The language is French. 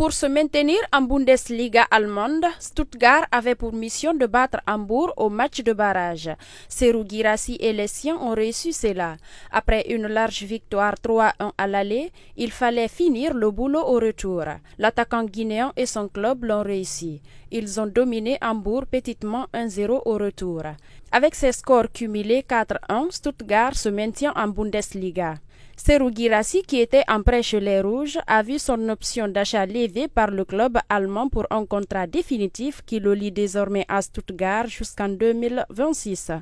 Pour se maintenir en Bundesliga allemande, Stuttgart avait pour mission de battre Hambourg au match de barrage. Serou Girassi et les siens ont réussi cela. Après une large victoire 3-1 à l'aller, il fallait finir le boulot au retour. L'attaquant guinéen et son club l'ont réussi. Ils ont dominé Hambourg petitement 1-0 au retour. Avec ses scores cumulés 4-1, Stuttgart se maintient en Bundesliga. Serou qui était en prêche les rouges, a vu son option d'achat levée par le club allemand pour un contrat définitif qui le lie désormais à Stuttgart jusqu'en 2026.